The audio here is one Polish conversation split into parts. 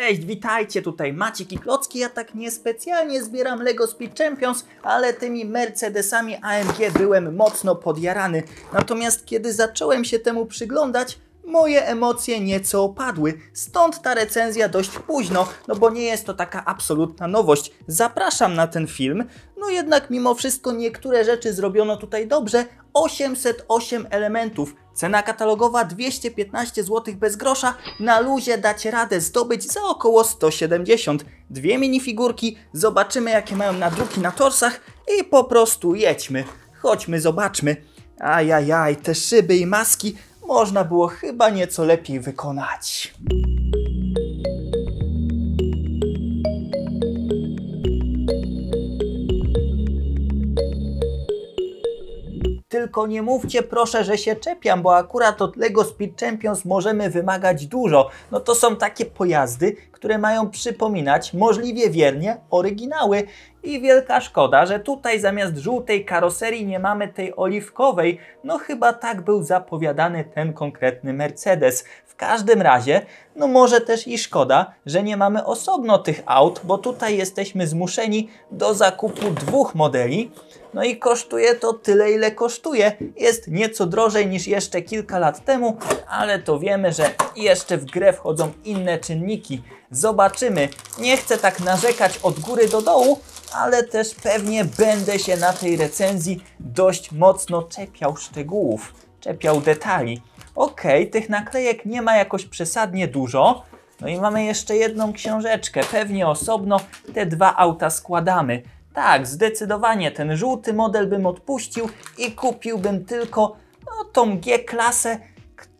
Cześć, witajcie tutaj Maciek i Klocki. Ja tak niespecjalnie zbieram LEGO Speed Champions, ale tymi Mercedesami AMG byłem mocno podjarany. Natomiast kiedy zacząłem się temu przyglądać, moje emocje nieco opadły. Stąd ta recenzja dość późno, no bo nie jest to taka absolutna nowość. Zapraszam na ten film, no jednak mimo wszystko niektóre rzeczy zrobiono tutaj dobrze, 808 elementów. Cena katalogowa 215 zł bez grosza, na luzie dać radę zdobyć za około 170. Dwie minifigurki, zobaczymy jakie mają nadruki na torsach i po prostu jedźmy. Chodźmy, zobaczmy. Ajajaj, te szyby i maski można było chyba nieco lepiej wykonać. Tylko nie mówcie proszę, że się czepiam, bo akurat od LEGO Speed Champions możemy wymagać dużo. No to są takie pojazdy, które mają przypominać możliwie wiernie oryginały. I wielka szkoda, że tutaj zamiast żółtej karoserii nie mamy tej oliwkowej. No chyba tak był zapowiadany ten konkretny Mercedes. W każdym razie, no może też i szkoda, że nie mamy osobno tych aut, bo tutaj jesteśmy zmuszeni do zakupu dwóch modeli. No i kosztuje to tyle, ile kosztuje. Jest nieco drożej niż jeszcze kilka lat temu, ale to wiemy, że jeszcze w grę wchodzą inne czynniki. Zobaczymy. Nie chcę tak narzekać od góry do dołu, ale też pewnie będę się na tej recenzji dość mocno czepiał szczegółów, czepiał detali. Okej, okay, tych naklejek nie ma jakoś przesadnie dużo. No i mamy jeszcze jedną książeczkę, pewnie osobno te dwa auta składamy. Tak, zdecydowanie ten żółty model bym odpuścił i kupiłbym tylko no, tą G-klasę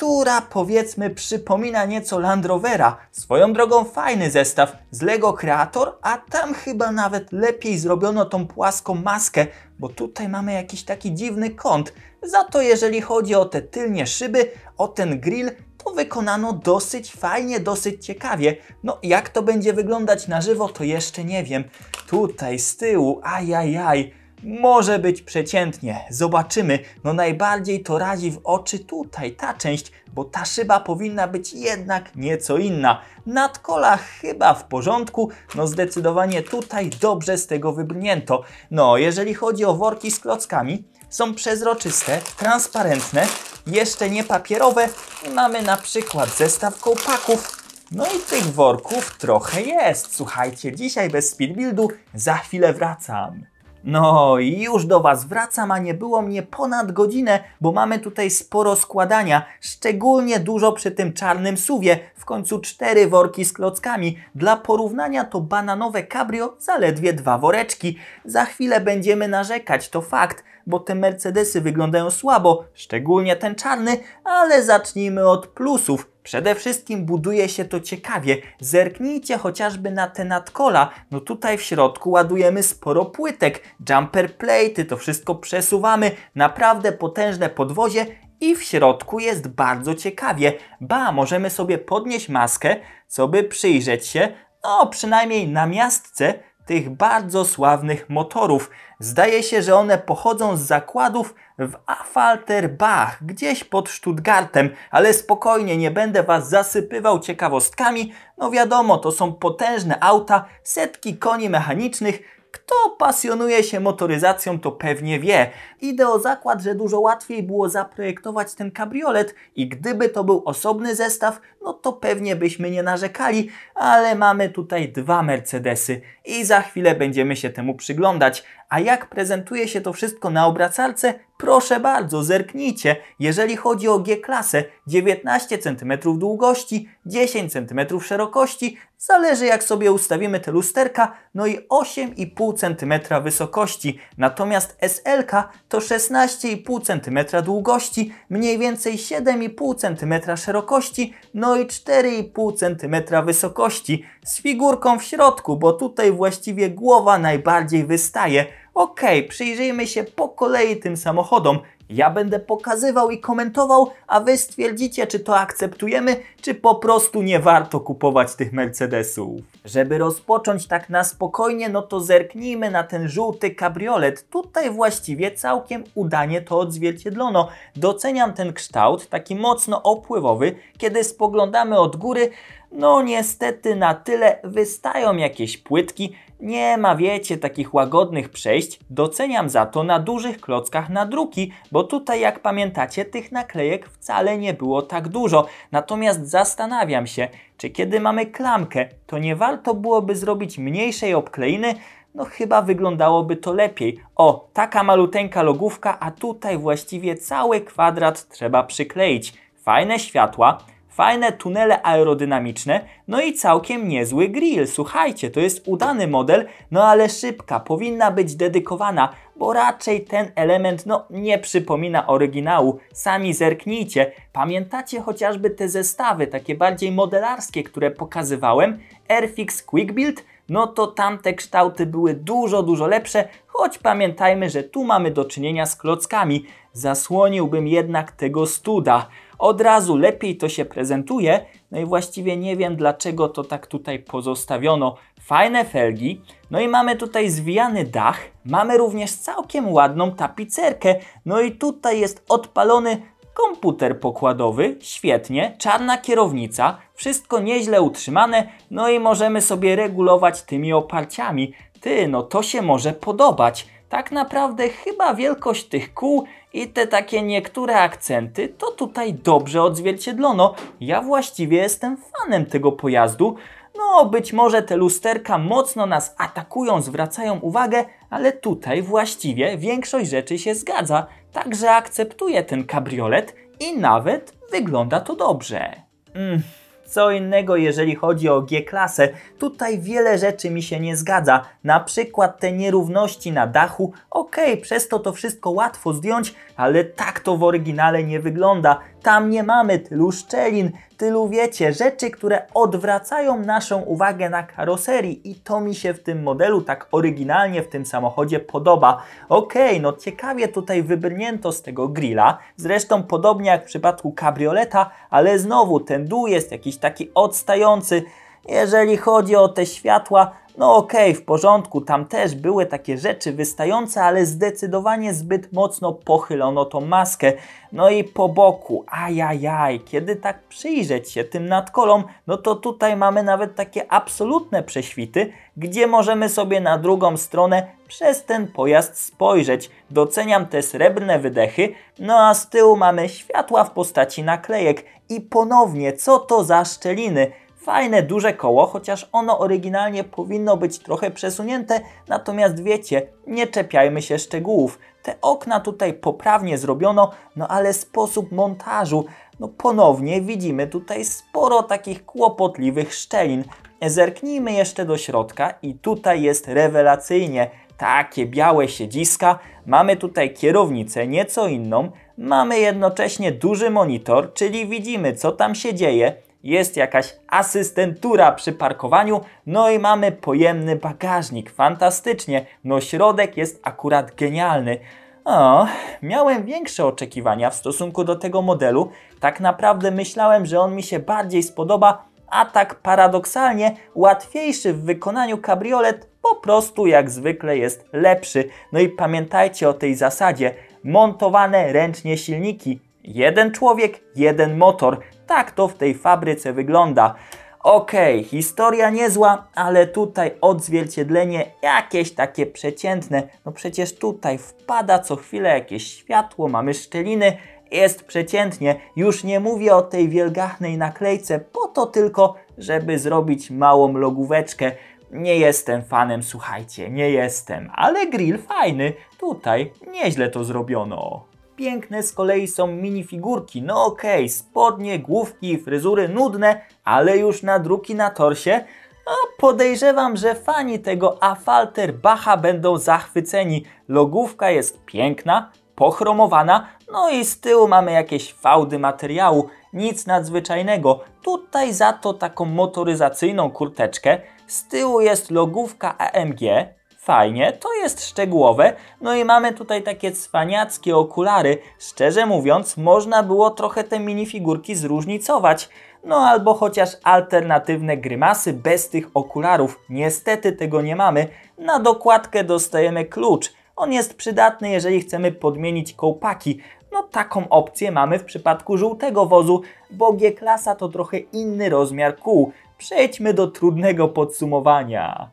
która powiedzmy przypomina nieco Land Rovera. Swoją drogą fajny zestaw z Lego Creator, a tam chyba nawet lepiej zrobiono tą płaską maskę, bo tutaj mamy jakiś taki dziwny kąt. Za to jeżeli chodzi o te tylnie szyby, o ten grill, to wykonano dosyć fajnie, dosyć ciekawie. No jak to będzie wyglądać na żywo, to jeszcze nie wiem. Tutaj z tyłu, ajajaj. Aj, aj. Może być przeciętnie, zobaczymy. No najbardziej to razi w oczy tutaj ta część, bo ta szyba powinna być jednak nieco inna. Nadkola chyba w porządku, no zdecydowanie tutaj dobrze z tego wybrnięto. No, jeżeli chodzi o worki z klockami, są przezroczyste, transparentne, jeszcze nie papierowe. Mamy na przykład zestaw kołpaków, no i tych worków trochę jest. Słuchajcie, dzisiaj bez speedbuildu, za chwilę wracam. No, już do Was wracam, a nie było mnie ponad godzinę, bo mamy tutaj sporo składania, szczególnie dużo przy tym czarnym suwie, w końcu cztery worki z klockami. Dla porównania to bananowe cabrio zaledwie dwa woreczki. Za chwilę będziemy narzekać, to fakt, bo te Mercedesy wyglądają słabo, szczególnie ten czarny, ale zacznijmy od plusów. Przede wszystkim buduje się to ciekawie. Zerknijcie chociażby na te nadkola. No tutaj w środku ładujemy sporo płytek, jumper platey. to wszystko przesuwamy. Naprawdę potężne podwozie i w środku jest bardzo ciekawie. Ba, możemy sobie podnieść maskę, co by przyjrzeć się, no przynajmniej na miastce, tych bardzo sławnych motorów. Zdaje się, że one pochodzą z zakładów w Affalterbach, gdzieś pod Stuttgartem, ale spokojnie, nie będę Was zasypywał ciekawostkami. No wiadomo, to są potężne auta, setki koni mechanicznych, kto pasjonuje się motoryzacją, to pewnie wie. Idę o zakład, że dużo łatwiej było zaprojektować ten kabriolet i gdyby to był osobny zestaw, no to pewnie byśmy nie narzekali, ale mamy tutaj dwa Mercedesy i za chwilę będziemy się temu przyglądać. A jak prezentuje się to wszystko na obracarce? Proszę bardzo, zerknijcie. Jeżeli chodzi o G-klasę, 19 cm długości, 10 cm szerokości, zależy jak sobie ustawimy te lusterka, no i 8,5 cm wysokości. Natomiast SLK to 16,5 cm długości, mniej więcej 7,5 cm szerokości, no no i 4,5 cm wysokości z figurką w środku, bo tutaj właściwie głowa najbardziej wystaje. Ok, przyjrzyjmy się po kolei tym samochodom ja będę pokazywał i komentował, a wy stwierdzicie, czy to akceptujemy, czy po prostu nie warto kupować tych Mercedesów. Żeby rozpocząć tak na spokojnie, no to zerknijmy na ten żółty kabriolet. Tutaj właściwie całkiem udanie to odzwierciedlono. Doceniam ten kształt, taki mocno opływowy. Kiedy spoglądamy od góry, no niestety na tyle wystają jakieś płytki, nie ma wiecie takich łagodnych przejść, doceniam za to na dużych klockach nadruki, bo tutaj jak pamiętacie tych naklejek wcale nie było tak dużo. Natomiast zastanawiam się, czy kiedy mamy klamkę, to nie warto byłoby zrobić mniejszej obkleiny, no chyba wyglądałoby to lepiej. O, taka maluteńka logówka, a tutaj właściwie cały kwadrat trzeba przykleić. Fajne światła, fajne tunele aerodynamiczne, no i całkiem niezły grill. Słuchajcie, to jest udany model, no ale szybka, powinna być dedykowana, bo raczej ten element no, nie przypomina oryginału. Sami zerknijcie. Pamiętacie chociażby te zestawy, takie bardziej modelarskie, które pokazywałem? Airfix Quick Build? No to tamte kształty były dużo, dużo lepsze, choć pamiętajmy, że tu mamy do czynienia z klockami. Zasłoniłbym jednak tego studa. Od razu lepiej to się prezentuje, no i właściwie nie wiem dlaczego to tak tutaj pozostawiono. Fajne felgi, no i mamy tutaj zwijany dach, mamy również całkiem ładną tapicerkę, no i tutaj jest odpalony komputer pokładowy, świetnie, czarna kierownica, wszystko nieźle utrzymane, no i możemy sobie regulować tymi oparciami. Ty, no to się może podobać. Tak naprawdę chyba wielkość tych kół i te takie niektóre akcenty to tutaj dobrze odzwierciedlono. Ja właściwie jestem fanem tego pojazdu. No, być może te lusterka mocno nas atakują, zwracają uwagę, ale tutaj właściwie większość rzeczy się zgadza, także akceptuję ten kabriolet i nawet wygląda to dobrze. Mm. Co innego, jeżeli chodzi o G-klasę, tutaj wiele rzeczy mi się nie zgadza. Na przykład te nierówności na dachu, ok, przez to to wszystko łatwo zdjąć, ale tak to w oryginale nie wygląda. Tam nie mamy tylu szczelin, tylu wiecie, rzeczy, które odwracają naszą uwagę na karoserii i to mi się w tym modelu tak oryginalnie w tym samochodzie podoba. Okej, okay, no ciekawie tutaj wybrnięto z tego grilla, zresztą podobnie jak w przypadku kabrioleta, ale znowu ten dół jest jakiś taki odstający, jeżeli chodzi o te światła, no okej, okay, w porządku, tam też były takie rzeczy wystające, ale zdecydowanie zbyt mocno pochylono tą maskę. No i po boku, ajajaj, kiedy tak przyjrzeć się tym nadkolom, no to tutaj mamy nawet takie absolutne prześwity, gdzie możemy sobie na drugą stronę przez ten pojazd spojrzeć. Doceniam te srebrne wydechy, no a z tyłu mamy światła w postaci naklejek. I ponownie, co to za szczeliny? Fajne, duże koło, chociaż ono oryginalnie powinno być trochę przesunięte, natomiast wiecie, nie czepiajmy się szczegółów. Te okna tutaj poprawnie zrobiono, no ale sposób montażu, no ponownie widzimy tutaj sporo takich kłopotliwych szczelin. Zerknijmy jeszcze do środka i tutaj jest rewelacyjnie. Takie białe siedziska, mamy tutaj kierownicę nieco inną, mamy jednocześnie duży monitor, czyli widzimy co tam się dzieje, jest jakaś asystentura przy parkowaniu, no i mamy pojemny bagażnik. Fantastycznie, no środek jest akurat genialny. O, miałem większe oczekiwania w stosunku do tego modelu. Tak naprawdę myślałem, że on mi się bardziej spodoba, a tak paradoksalnie łatwiejszy w wykonaniu kabriolet po prostu jak zwykle jest lepszy. No i pamiętajcie o tej zasadzie. Montowane ręcznie silniki. Jeden człowiek, jeden motor tak to w tej fabryce wygląda. Okej, okay, historia niezła, ale tutaj odzwierciedlenie jakieś takie przeciętne. No przecież tutaj wpada co chwilę jakieś światło, mamy szczeliny, jest przeciętnie. Już nie mówię o tej wielgachnej naklejce, po to tylko, żeby zrobić małą logóweczkę. Nie jestem fanem, słuchajcie, nie jestem, ale grill fajny, tutaj nieźle to zrobiono piękne z kolei są minifigurki. No okej, okay, spodnie, główki i fryzury nudne, ale już na druki na torsie. A no, podejrzewam, że fani tego Afalter Bacha będą zachwyceni. Logówka jest piękna, pochromowana, no i z tyłu mamy jakieś fałdy materiału. Nic nadzwyczajnego. Tutaj za to taką motoryzacyjną kurteczkę. Z tyłu jest logówka AMG, Fajnie, to jest szczegółowe. No i mamy tutaj takie cwaniackie okulary. Szczerze mówiąc, można było trochę te minifigurki zróżnicować. No albo chociaż alternatywne grymasy bez tych okularów. Niestety tego nie mamy. Na dokładkę dostajemy klucz. On jest przydatny, jeżeli chcemy podmienić kołpaki. No taką opcję mamy w przypadku żółtego wozu, bo G-klasa to trochę inny rozmiar kół. Przejdźmy do trudnego podsumowania.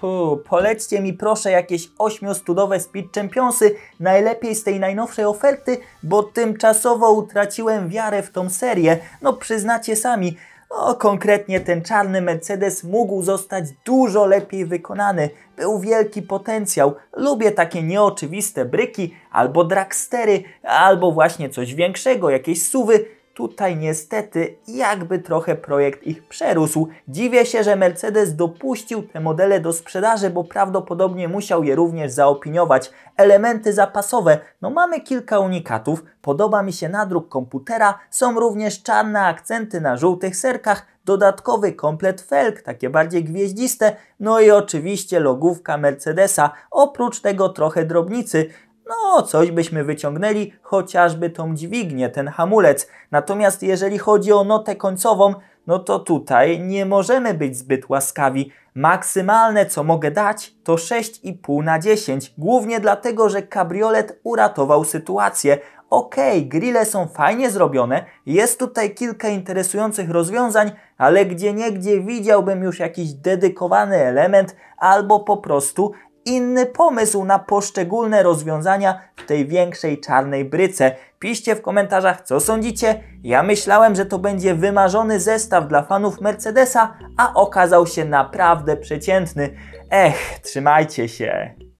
Hu, Polećcie mi proszę jakieś ośmiostudowe Speed Championsy, najlepiej z tej najnowszej oferty, bo tymczasowo utraciłem wiarę w tą serię. No przyznacie sami, o, no, konkretnie ten czarny Mercedes mógł zostać dużo lepiej wykonany. Był wielki potencjał. Lubię takie nieoczywiste bryki, albo dragstery, albo właśnie coś większego, jakieś suwy. Tutaj niestety jakby trochę projekt ich przerósł. Dziwię się, że Mercedes dopuścił te modele do sprzedaży, bo prawdopodobnie musiał je również zaopiniować. Elementy zapasowe. No mamy kilka unikatów. Podoba mi się nadruk komputera. Są również czarne akcenty na żółtych serkach dodatkowy komplet felk, takie bardziej gwieździste, no i oczywiście logówka Mercedesa, oprócz tego trochę drobnicy, no, coś byśmy wyciągnęli, chociażby tą dźwignię, ten hamulec. Natomiast jeżeli chodzi o notę końcową, no to tutaj nie możemy być zbyt łaskawi. Maksymalne, co mogę dać, to 6,5 na 10. Głównie dlatego, że kabriolet uratował sytuację. Okej, okay, grille są fajnie zrobione, jest tutaj kilka interesujących rozwiązań, ale gdzie niegdzie widziałbym już jakiś dedykowany element albo po prostu inny pomysł na poszczególne rozwiązania w tej większej czarnej bryce. Piszcie w komentarzach, co sądzicie. Ja myślałem, że to będzie wymarzony zestaw dla fanów Mercedesa, a okazał się naprawdę przeciętny. Ech, trzymajcie się.